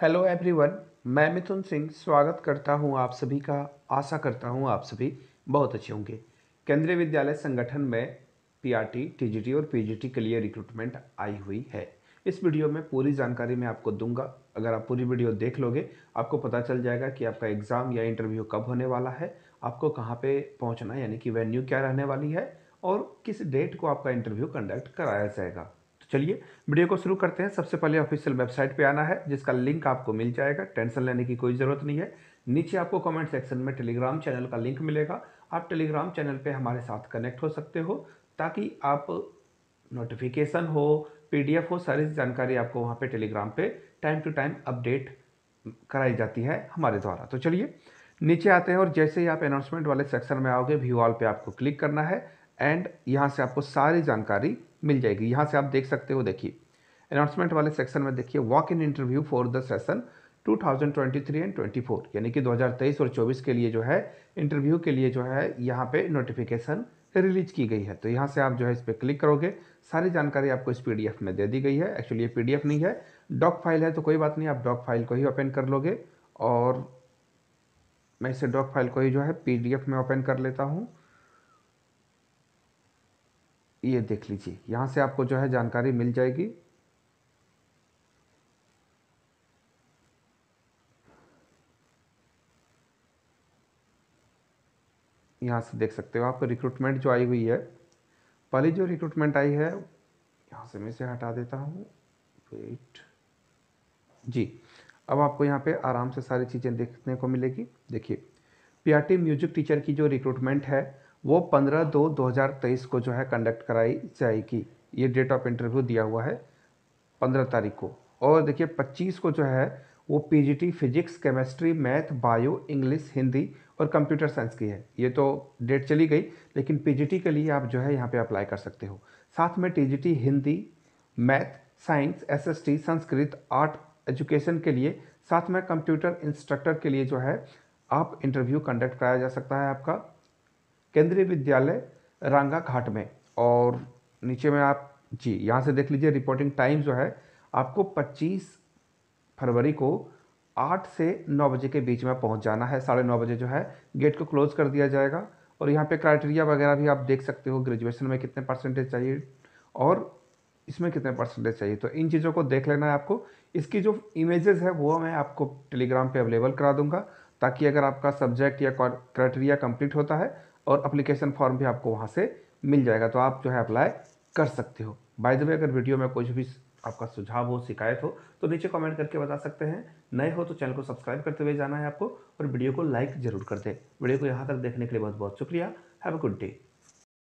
hello everyone मैं मिथुन सिंह स्वागत करता हूं आप सभी का आशा करता हूं आप सभी बहुत अच्छे होंगे केंद्रीय विद्यालय संगठन में पीआरटी, टीजीटी और पीजीटी के लिए रिक्रूटमेंट आई हुई है इस वीडियो में पूरी जानकारी मैं आपको दूंगा अगर आप पूरी वीडियो देख लोगे आपको पता चल जाएगा कि आपका एग्ज़ाम या इंटरव्यू कब होने वाला है आपको कहाँ पर पहुँचना यानी कि वेन्यू क्या रहने वाली है और किस डेट को आपका इंटरव्यू कंडक्ट कराया जाएगा तो चलिए वीडियो को शुरू करते हैं सबसे पहले ऑफिशियल वेबसाइट पे आना है जिसका लिंक आपको मिल जाएगा टेंशन लेने की कोई ज़रूरत नहीं है नीचे आपको कमेंट सेक्शन में टेलीग्राम चैनल का लिंक मिलेगा आप टेलीग्राम चैनल पे हमारे साथ कनेक्ट हो सकते हो ताकि आप नोटिफिकेशन हो पी हो सारी जानकारी आपको वहाँ पर टेलीग्राम पर टाइम टू टाइम अपडेट कराई जाती है हमारे द्वारा तो चलिए नीचे आते हैं और जैसे ही आप अनाउंसमेंट वाले सेक्शन में आओगे व्यू ऑल पर आपको क्लिक करना है एंड यहाँ से आपको सारी जानकारी मिल जाएगी यहाँ से आप देख सकते हो देखिए अनाउंसमेंट वाले सेक्शन में देखिए walk in interview for the session 2023 and 24 यानी कि 2023 और 24 के लिए जो है इंटरव्यू के लिए जो है यहाँ पे नोटिफिकेशन रिलीज की गई है तो यहाँ से आप जो है इस पर क्लिक करोगे सारी जानकारी आपको इस पीडीएफ में दे दी गई है एक्चुअली ये पीडीएफ नहीं है डॉक फाइल है तो कोई बात नहीं आप डॉक फाइल को ही ओपन कर लोगे और मैं इसे डॉक फाइल को ही जो है पी में ओपन कर लेता हूँ ये देख लीजिए यहाँ से आपको जो है जानकारी मिल जाएगी यहाँ से देख सकते हो आप रिक्रूटमेंट जो आई हुई है पहली जो रिक्रूटमेंट आई है यहाँ से मैं इसे हटा देता हूँ वेट जी अब आपको यहाँ पे आराम से सारी चीज़ें देखने को मिलेगी देखिए पीआरटी म्यूजिक टीचर की जो रिक्रूटमेंट है वो 15 दो 2023 को जो है कंडक्ट कराई जाएगी ये डेट ऑफ इंटरव्यू दिया हुआ है 15 तारीख को और देखिए 25 को जो है वो PGT physics chemistry math bio English Hindi और कंप्यूटर साइंस की है ये तो डेट चली गई लेकिन पीजीटी के लिए आप जो है यहाँ पे अप्लाई कर सकते हो साथ में T Hindi math science SST Sanskrit art education के लिए साथ में कंप्यूटर इंस्ट्रक्टर के लिए जो है आप इंटरव्यू कंडक्ट कराया जा सकता है आपका केंद्रीय विद्यालय रांगा घाट में और नीचे में आप जी यहाँ से देख लीजिए रिपोर्टिंग टाइम जो है आपको 25 फरवरी को 8 से 9 बजे के बीच में पहुँच जाना है साढ़े नौ बजे जो है गेट को क्लोज़ कर दिया जाएगा और यहाँ पे क्राइटेरिया वगैरह भी आप देख सकते हो ग्रेजुएशन में कितने परसेंटेज चाहिए और इसमें कितने परसेंटेज चाहिए तो इन चीज़ों को देख लेना है आपको इसकी जो इमेजेस है वो मैं आपको टेलीग्राम पे अवेलेबल करा दूंगा ताकि अगर आपका सब्जेक्ट या क्राइटेरिया कंप्लीट होता है और अप्लीकेशन फॉर्म भी आपको वहाँ से मिल जाएगा तो आप जो है अप्लाई कर सकते हो बाय द वे अगर वीडियो में कुछ भी आपका सुझाव हो शिकायत हो तो नीचे कमेंट करके बता सकते हैं नए हो तो चैनल को सब्सक्राइब करते हुए जाना है आपको और वीडियो को लाइक जरूर कर दें वीडियो को यहाँ तक देखने के लिए बहुत बहुत शुक्रिया हैव अ गुड डे